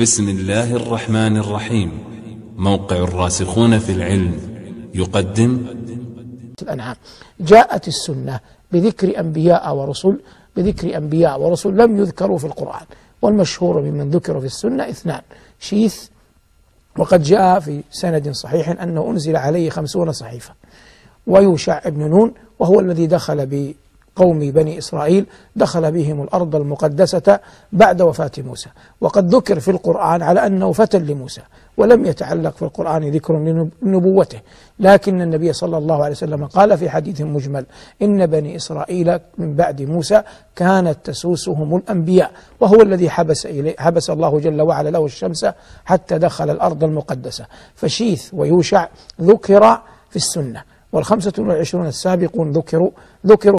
بسم الله الرحمن الرحيم موقع الراسخون في العلم يقدم الأنعام جاءت السنة بذكر أنبياء ورسل بذكر أنبياء ورسل لم يذكروا في القرآن والمشهور ممن ذكر في السنة اثنان شيث وقد جاء في سند صحيح أنه أنزل عليه خمسون صحيفة ويوشع ابن نون وهو الذي دخل قوم بني إسرائيل دخل بهم الأرض المقدسة بعد وفاة موسى وقد ذكر في القرآن على أنه فتى لموسى ولم يتعلق في القرآن ذكر لنبوته لكن النبي صلى الله عليه وسلم قال في حديث مجمل إن بني إسرائيل من بعد موسى كانت تسوسهم الأنبياء وهو الذي حبس, إليه حبس الله جل وعلا له الشمس حتى دخل الأرض المقدسة فشيث ويوشع ذكر في السنة والخمسة والعشرون السابقون ذكروا ذكروا